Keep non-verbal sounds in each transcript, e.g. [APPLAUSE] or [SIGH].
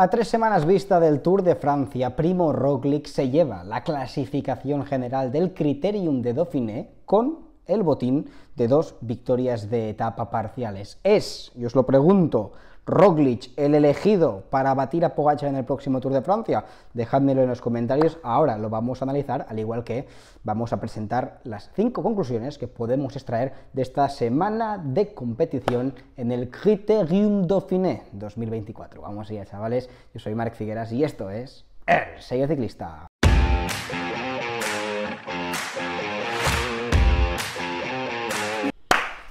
A tres semanas vista del Tour de Francia, Primo Roglic se lleva la clasificación general del Criterium de Dauphiné con el botín de dos victorias de etapa parciales. ¿Es, y os lo pregunto, Roglic, el elegido para batir a Pogacar en el próximo Tour de Francia? Dejádmelo en los comentarios. Ahora lo vamos a analizar, al igual que vamos a presentar las cinco conclusiones que podemos extraer de esta semana de competición en el Criterium Dauphiné 2024. Vamos allá, chavales. Yo soy Marc Figueras y esto es El Sello Ciclista.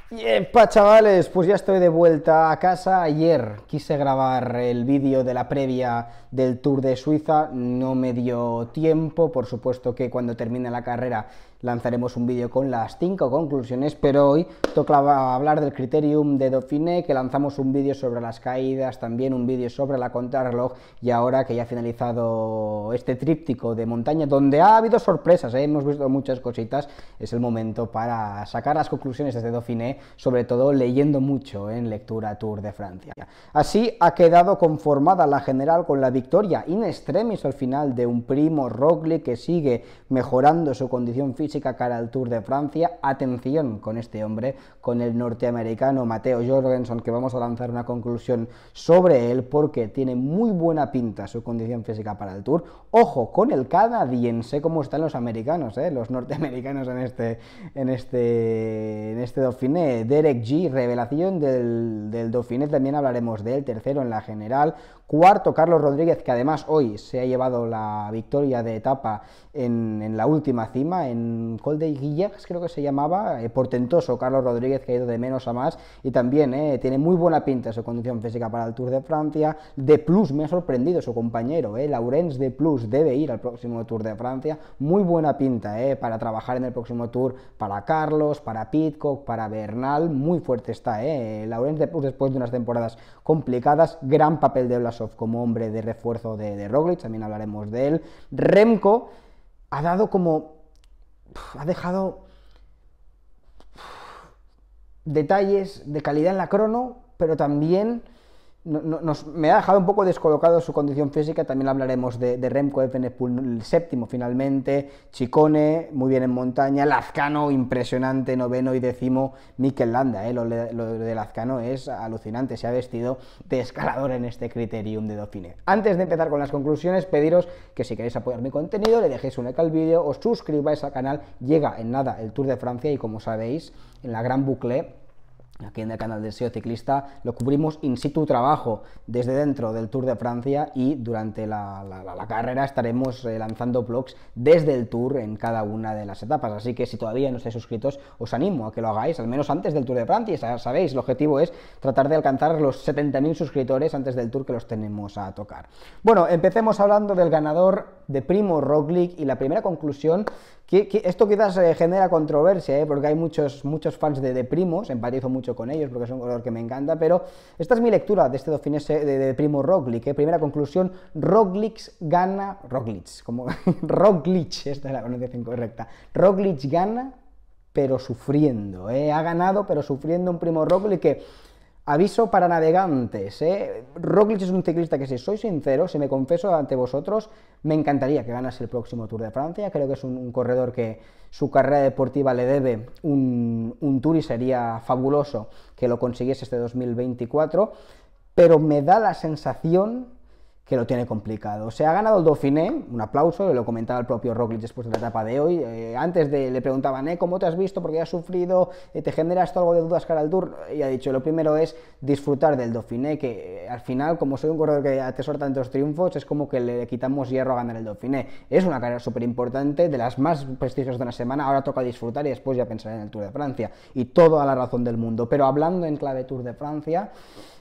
Yepa, chavales, pues ya estoy de vuelta a casa. Ayer quise grabar el vídeo de la previa del Tour de Suiza, no me dio tiempo. Por supuesto que cuando termine la carrera lanzaremos un vídeo con las cinco conclusiones, pero hoy toca hablar del criterium de Dauphiné, que lanzamos un vídeo sobre las caídas, también un vídeo sobre la contrarreloj, y ahora que ya ha finalizado este tríptico de montaña, donde ha habido sorpresas, ¿eh? hemos visto muchas cositas, es el momento para sacar las conclusiones de Dauphiné, sobre todo leyendo mucho en Lectura Tour de Francia. Así ha quedado conformada la general con la victoria in extremis al final de un primo Roglic que sigue mejorando su condición física física cara al Tour de Francia. Atención con este hombre, con el norteamericano Mateo Jorgensen, que vamos a lanzar una conclusión sobre él porque tiene muy buena pinta su condición física para el Tour. Ojo con el canadiense, cómo están los americanos, eh, los norteamericanos en este, en este, en este Dauphiné. Derek G, revelación del, del Dauphiné, también hablaremos de él, tercero en la general. Cuarto, Carlos Rodríguez, que además hoy se ha llevado la victoria de etapa en la última cima, en Col de creo que se llamaba, eh, portentoso, Carlos Rodríguez, que ha ido de menos a más, y también eh, tiene muy buena pinta su condición física para el Tour de Francia. De Plus me ha sorprendido su compañero, eh, Laurence De Plus debe ir al próximo Tour de Francia, muy buena pinta para trabajar en el próximo Tour para Carlos, para Pitcock, para Bernal, muy fuerte está. Eh. Laurens De Plus, después de unas temporadas complicadas, gran papel de Blasov como hombre de refuerzo de, de Roglic, también hablaremos de él. Remco ha dado como ha dejado detalles de calidad en la crono, pero también me ha dejado un poco descolocado su condición física, también hablaremos de, Remco Evenepoel, el séptimo finalmente, Chicone, muy bien en montaña, Lazcano, impresionante, noveno y décimo, Mikel Landa, eh, lo, de Lazcano es alucinante, se ha vestido de escalador en este criterium de Dauphine. Antes de empezar con las conclusiones, pediros que si queréis apoyar mi contenido, le dejéis un like al vídeo, os suscribáis al canal, llega en nada el Tour de Francia y como sabéis, en la gran bucle Aquí en el canal del SEO Ciclista lo cubrimos in situ trabajo desde dentro del Tour de Francia y durante la, carrera estaremos eh, lanzando blogs desde el Tour en cada una de las etapas. Así que si todavía no estáis suscritos, os animo a que lo hagáis, al menos antes del Tour de Francia. Ya sabéis, el objetivo es tratar de alcanzar los 70.000 suscriptores antes del Tour que los tenemos a tocar. Bueno, empecemos hablando del ganador de Primo Roglic y la primera conclusión esto quizás eh, genera controversia, eh, porque hay muchos, muchos fans de, de, Primos, empatizo mucho con ellos porque es un color que me encanta, pero esta es mi lectura de este dofinese de, de Primo Roglic. Eh. Primera conclusión, Roglic gana... Roglic, como... [LAUGHS] Roglic, esta es la pronunciación correcta. Roglic gana, pero sufriendo. Ha ganado, pero sufriendo un Primo Roglic que Aviso para navegantes, ¿eh? es un ciclista que, si soy sincero, si me confieso ante vosotros, me encantaría que ganase el próximo Tour de Francia. Creo que es un, corredor que su carrera deportiva le debe un, un Tour y sería fabuloso que lo consiguiese este 2024. Pero me da la sensación que lo tiene complicado. Se ha ganado el Dauphiné, un aplauso, lo comentaba el propio Roglic después de la etapa de hoy. Eh, antes le preguntaban, eh, ¿cómo te has visto? Porque qué has sufrido? Eh, ¿Te genera esto algo de dudas cara al Tour? Y ha dicho, lo primero es disfrutar del Dauphiné, que eh, al final, como soy un corredor que atesora tantos triunfos, es como que le quitamos hierro a ganar el Dauphiné. Es una carrera súper importante, de las más prestigiosas de una semana, ahora toca disfrutar y después ya pensar en el Tour de Francia. Y toda la razón del mundo. Pero hablando en clave Tour de Francia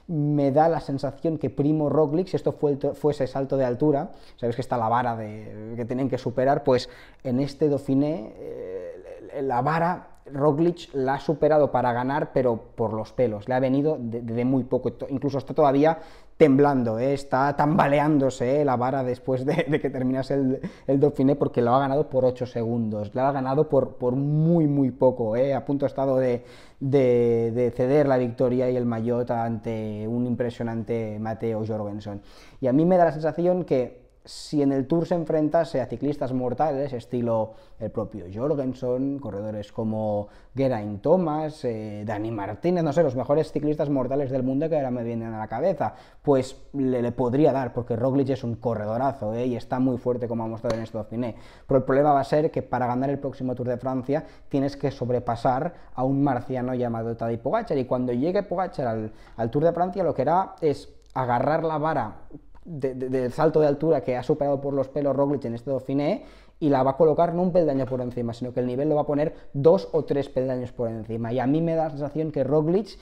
me da la sensación que Primo Roglic, esto fue el, fuese salto de altura, sabes que está la vara de, que tienen que superar, pues en este Dauphiné eh, la vara Roglic la ha superado para ganar, pero por los pelos, le ha venido de, de muy poco, incluso está todavía temblando, ¿eh? está tambaleándose ¿eh? la vara después de, que terminase el, el, porque lo ha ganado por 8 segundos, lo ha ganado por, por muy, muy poco, ¿eh? a punto ha estado de, ceder la victoria y el maillot ante un impresionante Mateo Jorgensen. Y a mí me da la sensación que si en el Tour se enfrentase a ciclistas mortales, estilo el propio Jorgensen, corredores como Geraint Thomas, Danny eh, Dani Martínez, no sé, los mejores ciclistas mortales del mundo que ahora me vienen a la cabeza, pues le, le podría dar, porque Roglic es un corredorazo eh, y está muy fuerte como ha mostrado en este Dauphiné. Pero el problema va a ser que para ganar el próximo Tour de Francia tienes que sobrepasar a un marciano llamado Tadej Pogacar y cuando llegue Pogacar al Tour de Francia lo que hará es agarrar la vara del salto de altura que ha superado por los pelos Roglic en este Dauphiné y la va a colocar no un peldaño por encima, sino que el nivel lo va a poner dos o tres peldaños por encima. Y a mí me da la sensación que Roglic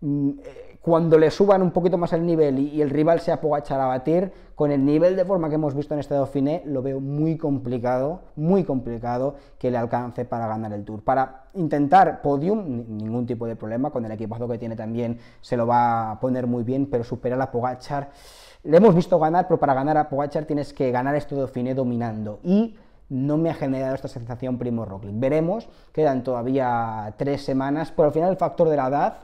mm, eh, cuando le suban un poquito más el nivel y, el rival sea Pogachar a batir, con el nivel de forma que hemos visto en este Dauphiné, lo veo muy complicado, muy complicado que le alcance para ganar el Tour. Para intentar podium, ningún tipo de problema, con el equipazo que tiene también se lo va a poner muy bien, pero superar a Pogachar, le hemos visto ganar, pero para ganar a Pogachar tienes que ganar este Dauphiné dominando. Y no me ha generado esta sensación Primo Roglic. Veremos, quedan todavía tres semanas, pero al final el factor de la edad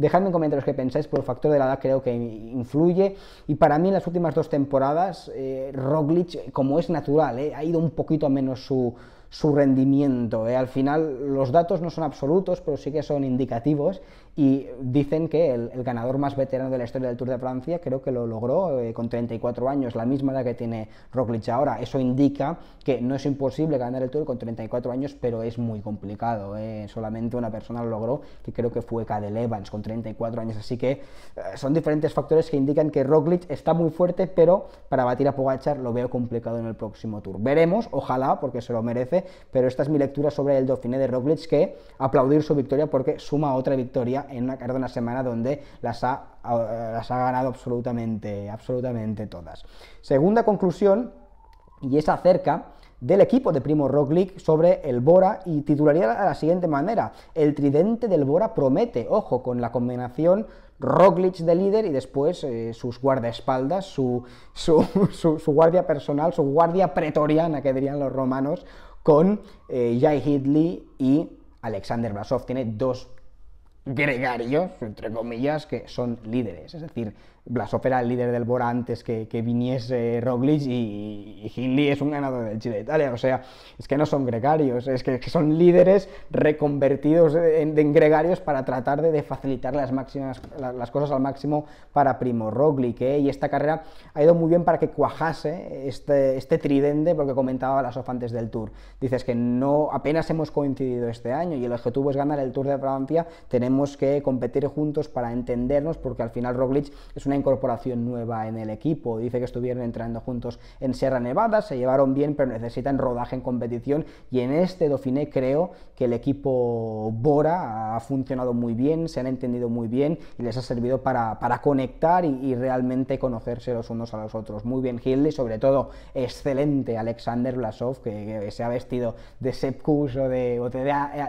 Dejadme en comentarios qué pensáis, por el factor de la edad creo que influye. Y para mí en las últimas dos temporadas, eh, Roglic, como es natural, eh, ha ido un poquito menos su, su rendimiento. ¿eh? Al final los datos no son absolutos, pero sí que son indicativos y dicen que el, ganador más veterano de la historia del Tour de Francia creo que lo logró eh, con 34 años, la misma edad que tiene Roglic ahora. Eso indica que no es imposible ganar el Tour con 34 años, pero es muy complicado. ¿eh? Solamente una persona lo logró, que creo que fue Cadel Evans con 34 años. Así que son diferentes factores que indican que Roglic está muy fuerte, pero para batir a Pogachar lo veo complicado en el próximo Tour. Veremos, ojalá, porque se lo merece pero esta es mi lectura sobre el Dauphiné de Roglic, que aplaudir su victoria porque suma otra victoria en una una semana donde las ha, ha ganado absolutamente, absolutamente todas. Segunda conclusión, y es acerca del equipo de Primo Roglic sobre el Bora y titularía de la siguiente manera, el tridente del Bora promete, ojo, con la combinación Roglic de líder y después eh, sus guardaespaldas, [LAUGHS] su guardia personal, su guardia pretoriana que dirían los romanos, con Jay eh, Jai Hidley y Alexander Brasov. Tiene dos gregarios, entre comillas, que son líderes. Es decir, Blasof era el líder del Bora antes que, viniese Roglic y, Hindley es un ganador del Chile de Italia. O sea, es que no son gregarios, es que, son líderes reconvertidos en, gregarios para tratar de, facilitar las, máximas, las, cosas al máximo para Primo Roglic. ¿eh? Y esta carrera ha ido muy bien para que cuajase este, este tridente, porque comentaba Blasof antes del Tour. Dices que no apenas hemos coincidido este año y el objetivo es ganar el Tour de Francia, tenemos que competir juntos para entendernos, porque al final Roglic es una incorporación nueva en el equipo. Dice que estuvieron entrando juntos en Sierra Nevada, se llevaron bien, pero necesitan rodaje en competición. Y en este Dauphiné creo que el equipo Bora ha funcionado muy bien, se han entendido muy bien y les ha servido para, conectar y, realmente conocerse los unos a los otros. Muy bien y sobre todo excelente Alexander Blasov, que, se ha vestido de Sepkus o de,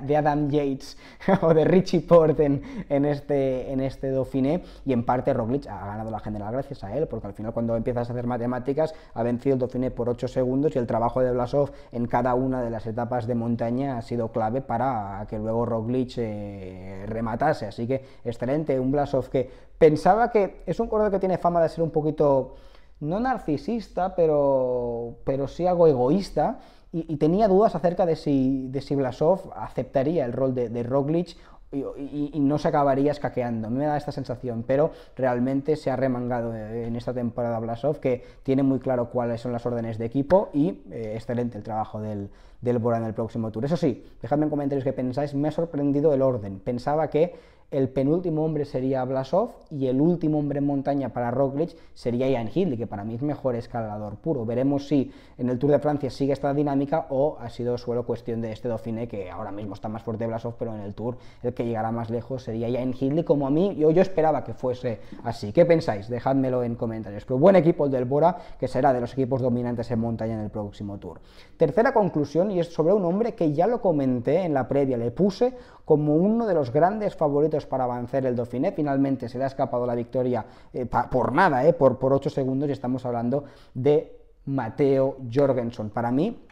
de, Adam Yates [LAUGHS] o de Richie Port en este, en este Dauphiné y en parte Roglic ha ganado la general gracias a él, porque al final cuando empiezas a hacer matemáticas ha vencido el Dauphiné por 8 segundos y el trabajo de Blasov en cada una de las etapas de montaña ha sido clave para que luego Roglic eh, rematase, así que excelente, un Blasov que pensaba que es un corredor que tiene fama de ser un poquito no narcisista, pero, pero sí algo egoísta, y, tenía dudas acerca de si, de Blasov aceptaría el rol de, de Roglic y, no se acabaría escaqueando. Me da esta sensación, pero realmente se ha remangado en esta temporada Blasov, que tiene muy claro cuáles son las órdenes de equipo y eh, excelente el trabajo del, del en el próximo tour. Eso sí, dejadme en comentarios qué pensáis, me ha sorprendido el orden. Pensaba que el penúltimo hombre sería Blasov y el último hombre en montaña para Roglic sería Ian Hindley, que para mí es mejor escalador puro. Veremos si en el Tour de Francia sigue esta dinámica o ha sido solo cuestión de este Dauphiné, que ahora mismo está más fuerte Blasov, pero en el Tour el que llegará más lejos sería Ian Hindley, como a mí yo, yo esperaba que fuese así. ¿Qué pensáis? Dejádmelo en comentarios. Pero buen equipo el del Bora, que será de los equipos dominantes en montaña en el próximo Tour. Tercera conclusión, y es sobre un hombre que ya lo comenté en la previa, le puse como uno de los grandes favoritos para avanzar el Dauphiné. Finalmente se le ha escapado la victoria eh, por nada, eh, por, por 8 segundos, y estamos hablando de Mateo Jorgensen. Para mí,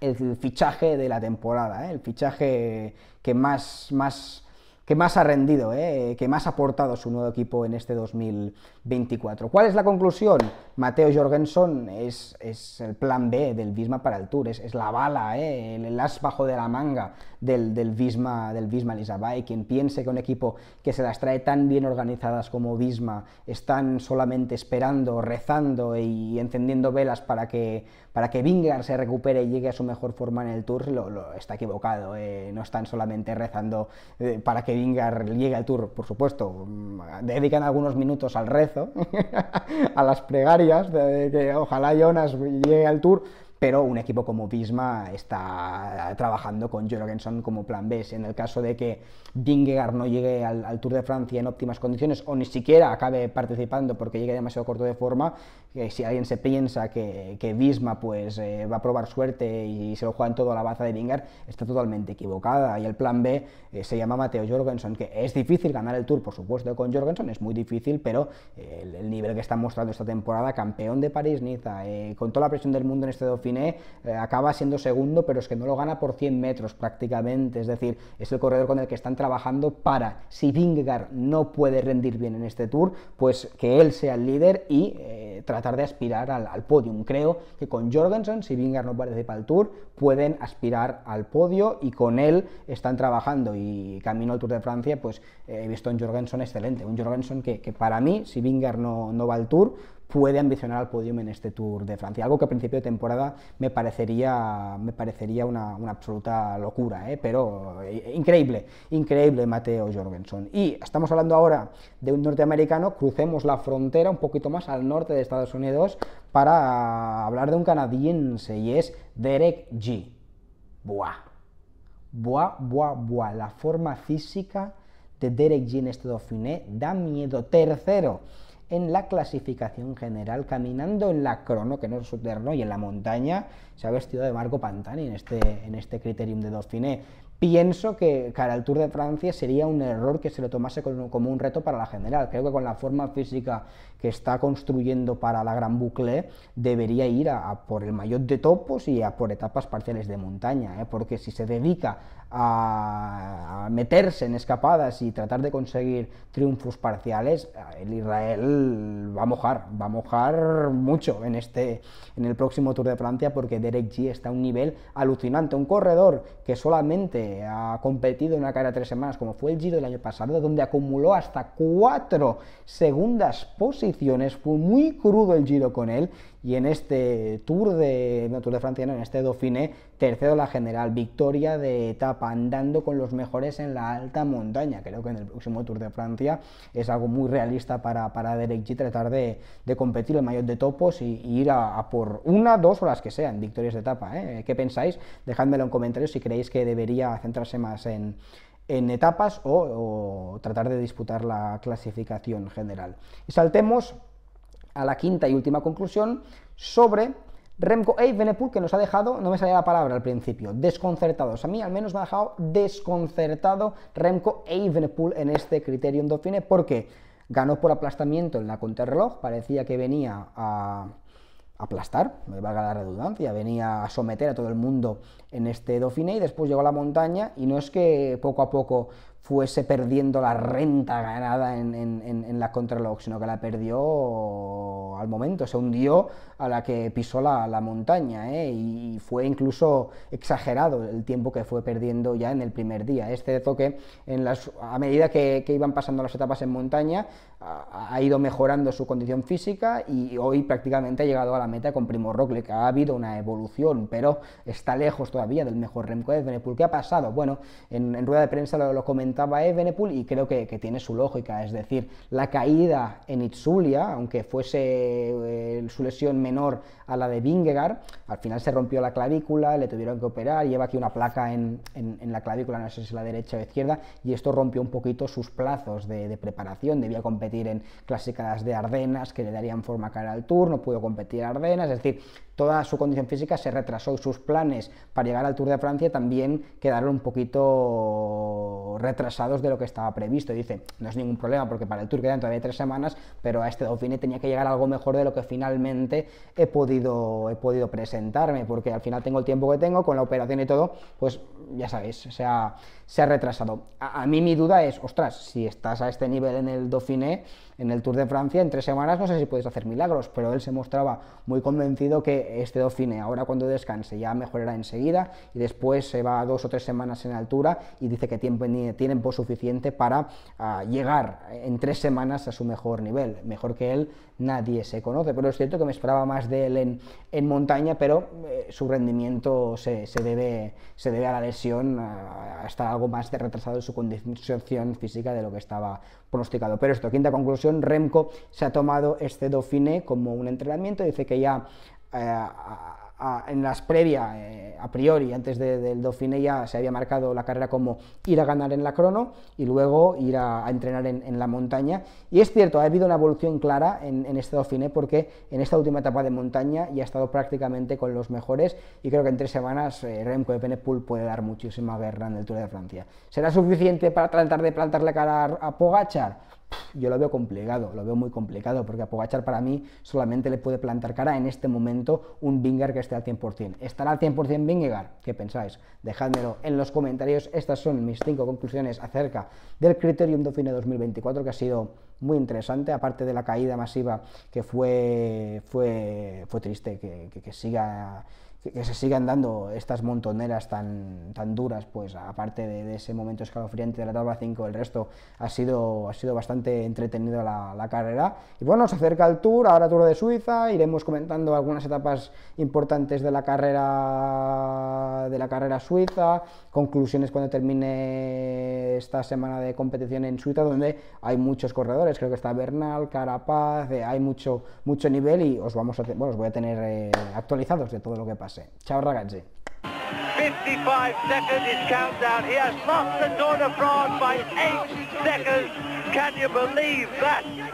el fichaje de la temporada, eh, el fichaje que más, más que más ha rendido, eh, que más ha aportado su nuevo equipo en este 2024. ¿Cuál es la conclusión? Mateo Jorgensen es, es el plan B del Visma para el Tour, es, la bala, eh, el, as bajo de la manga del, del Visma, del Visma Quien piense que un equipo que se las trae tan bien organizadas como Visma están solamente esperando, rezando y encendiendo velas para que, para que Vingar se recupere y llegue a su mejor forma en el Tour, lo, lo está equivocado. Eh, no están solamente rezando eh, para que Llega al Tour, por supuesto, mm, dedican algunos minutos al rezo, [LAUGHS] a las plegarias, de que ojalá Jonas llegue al Tour pero un equipo como Visma está trabajando con Jorgensen como plan B. En el caso de que Dingegaard no llegue al, Tour de Francia en óptimas condiciones o ni siquiera acabe participando porque llegue demasiado corto de forma, eh, si alguien se piensa que, que Visma pues, eh, va a probar suerte y, se lo en todo a la baza de Dingegaard, está totalmente equivocada. Y el plan B eh, se llama Mateo Jorgensen, que es difícil ganar el Tour, por supuesto, con Jorgensen, es muy difícil, pero el, nivel que está mostrando esta temporada, campeón de París-Niza, con toda la presión del mundo en este oficio, eh, acaba siendo segundo, pero es que no lo gana por 100 metros prácticamente, es decir, es el corredor con el que están trabajando para, si Vingegaard no puede rendir bien en este Tour, pues que él sea el líder y eh, tratar de aspirar al, podio, podium. Creo que con Jorgensen, si Vingegaard no participa al Tour, pueden aspirar al podio y con él están trabajando y camino al Tour de Francia, pues eh, he visto un Jorgensen excelente, un Jorgensen que, para mí, si Vingar no, no va al Tour, puede ambicionar al podium en este Tour de Francia. Algo que a principio de temporada me parecería, me parecería una, absoluta locura, ¿eh? pero eh, increíble, increíble Mateo Jorgensen. Y estamos hablando ahora de un norteamericano, crucemos la frontera un poquito más al norte de Estados Unidos para hablar de un canadiense y es Derek G. Buah, buah, buah, buah, la forma física de Derek G en este Dauphiné da miedo. Tercero en la clasificación general, caminando en la crono, que no es su terno, y en la montaña, se ha vestido de Marco Pantani en este, en este criterium de Dauphiné. Pienso que cara al Tour de Francia sería un error que se lo tomase como un reto para la general. Creo que con la forma física que está construyendo para la Gran Boucle, debería ir a, por el mayor de topos y a por etapas parciales de montaña, ¿eh? porque si se dedica a, meterse en escapadas y tratar de conseguir triunfos parciales, el Israel va a mojar, va a mojar mucho en, este, en el próximo Tour de Francia porque Derek G está a un nivel alucinante, un corredor que solamente ha competido en una cara tres semanas, como fue el Giro del año pasado, donde acumuló hasta cuatro segundas posiciones, fue muy crudo el Giro con él y en este Tour de, Tour de Francia, en este Dauphiné Tercero la general, victoria de etapa, andando con los mejores en la alta montaña. Creo que en el próximo Tour de Francia es algo muy realista para, para Derek G tratar de, competir el mayor de topos y, ir a, por una, dos o las que sean victorias de etapa. ¿eh? ¿Qué pensáis? Dejádmelo en comentarios si creéis que debería centrarse más en, etapas o, o tratar de disputar la clasificación general. Y saltemos a la quinta y última conclusión sobre Remco Evenepoel, que nos ha dejado, no me salía la palabra al principio, desconcertados. A mí al menos me ha dejado desconcertado Remco Evenepoel en este Criterium Dauphine, porque ganó por aplastamiento en la contrarreloj, parecía que venía a aplastar, me valga la redundancia, venía a someter a todo el mundo en este Dauphine y después llegó a la montaña y no es que poco a poco fuese perdiendo la renta ganada en, la Contraloc, sino que la perdió al momento, se hundió a la que pisó la, montaña, ¿eh? y fue incluso exagerado el tiempo que fue perdiendo ya en el primer día. Este toque, en las, a medida que, iban pasando las etapas en montaña, ha, ido mejorando su condición física y hoy prácticamente ha llegado a la meta con Primo Roglic, ha habido una evolución, pero está lejos todavía del mejor Remco de Venezuela. ¿Qué ha pasado? Bueno, en, rueda de prensa lo, lo comenté comentaba Evenepoel y creo que, tiene su lógica, es decir, la caída en Itzulia, aunque fuese eh, su lesión menor a la de Vingegaard, al final se rompió la clavícula, le tuvieron que operar, lleva aquí una placa en, la clavícula, no sé si es la derecha o izquierda, y esto rompió un poquito sus plazos de, preparación, debía competir en clásicas de Ardenas que le darían forma cara al Tour, no pudo competir en Ardenas, es decir, toda su condición física se retrasó sus planes para llegar al Tour de Francia también quedaron un poquito retrasados de lo que estaba previsto. dice, no es ningún problema porque para el Tour quedan todavía tres semanas, pero a este Dauphiné tenía que llegar algo mejor de lo que finalmente he podido, he podido presentarme, porque al final tengo el tiempo que tengo, con la operación y todo, pues ya sabéis, sea, se ha retrasado. A, a mí mi duda es, ostras, si estás a este nivel en el Dauphiné, en el Tour de Francia, en tres semanas no sé si puedes hacer milagros, pero él se mostraba muy convencido que este Dauphine, ahora cuando descanse, ya mejorará enseguida y después se va dos o tres semanas en altura y dice que tiene tiempo suficiente para ah, llegar en tres semanas a su mejor nivel, mejor que él nadie se conoce. Pero es cierto que me esperaba más de él en, montaña, pero eh, su rendimiento se, se, debe, se debe a la lesión, a, estar algo más de retrasado en su condición física de lo que estaba pronosticado. Pero esto, quinta conclusión, Remco se ha tomado este Dauphiné como un entrenamiento, dice que ya eh, en las previas, eh, a priori, antes del Dauphiné ya se había marcado la carrera como ir a ganar en la crono y luego ir a, entrenar en, la montaña. Y es cierto, ha habido una evolución clara en, este Dauphiné porque en esta última etapa de montaña ya ha estado prácticamente con los mejores y creo que en tres semanas eh, Remco de Penepool puede dar muchísima guerra en el Tour de Francia. ¿Será suficiente para tratar de plantarle cara a, a Pogachar? yo lo veo complicado, lo veo muy complicado, porque a para mí solamente le puede plantar cara en este momento un bingar que esté al 100%. ¿Estará al 100% bingar ¿Qué pensáis? Dejádmelo en los comentarios. Estas son mis cinco conclusiones acerca del Criterium Dauphine 2024, que ha sido muy interesante, aparte de la caída masiva que fue, fue, fue triste, que, que siga que se sigan dando estas montoneras tan, tan duras, pues aparte de, ese momento escalofriante de la tabla 5, el resto ha sido, ha sido bastante entretenida la, carrera. Y bueno, se acerca el Tour, ahora Tour de Suiza, iremos comentando algunas etapas importantes de la carrera de la carrera suiza, conclusiones cuando termine esta semana de competición en Suiza, donde hay muchos corredores, creo que está Bernal, Carapaz, eh, hay mucho, mucho nivel y os vamos a, bueno, os voy a tener eh, actualizados de todo lo que pasa. classe. Ciao ragazzi. 55 seconds is countdown. He has lost the Tour de France by 8 seconds. Can you believe that?